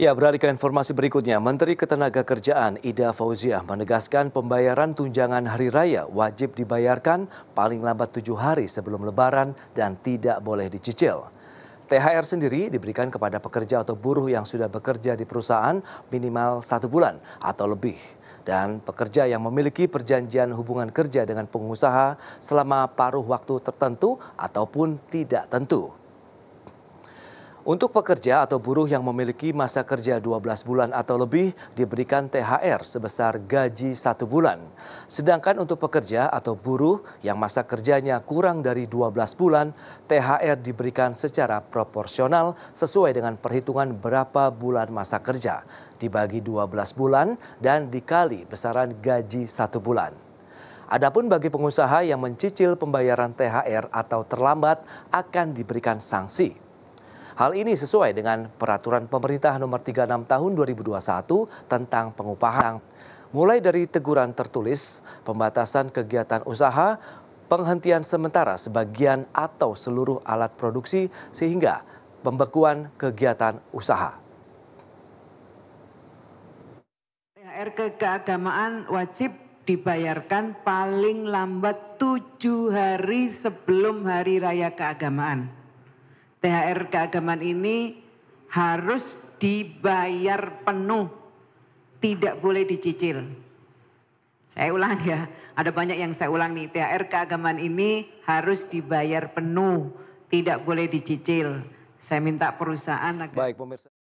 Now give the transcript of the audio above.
Ya, beralih ke informasi berikutnya. Menteri Ketenaga Kerjaan Ida Fauzia menegaskan pembayaran tunjangan hari raya wajib dibayarkan paling lambat tujuh hari sebelum lebaran dan tidak boleh dicicil. THR sendiri diberikan kepada pekerja atau buruh yang sudah bekerja di perusahaan minimal satu bulan atau lebih. Dan pekerja yang memiliki perjanjian hubungan kerja dengan pengusaha selama paruh waktu tertentu ataupun tidak tentu. Untuk pekerja atau buruh yang memiliki masa kerja 12 bulan atau lebih diberikan THR sebesar gaji satu bulan. Sedangkan untuk pekerja atau buruh yang masa kerjanya kurang dari 12 bulan, THR diberikan secara proporsional sesuai dengan perhitungan berapa bulan masa kerja, dibagi 12 bulan dan dikali besaran gaji satu bulan. Adapun bagi pengusaha yang mencicil pembayaran THR atau terlambat akan diberikan sanksi. Hal ini sesuai dengan peraturan pemerintah nomor 36 tahun 2021 tentang pengupahan. Mulai dari teguran tertulis, pembatasan kegiatan usaha, penghentian sementara sebagian atau seluruh alat produksi sehingga pembekuan kegiatan usaha. THR keagamaan wajib dibayarkan paling lambat tujuh hari sebelum hari raya keagamaan. THR keagamaan ini harus dibayar penuh, tidak boleh dicicil. Saya ulang ya, ada banyak yang saya ulang nih. THR keagamaan ini harus dibayar penuh, tidak boleh dicicil. Saya minta perusahaan agar... Baik, pemirsa.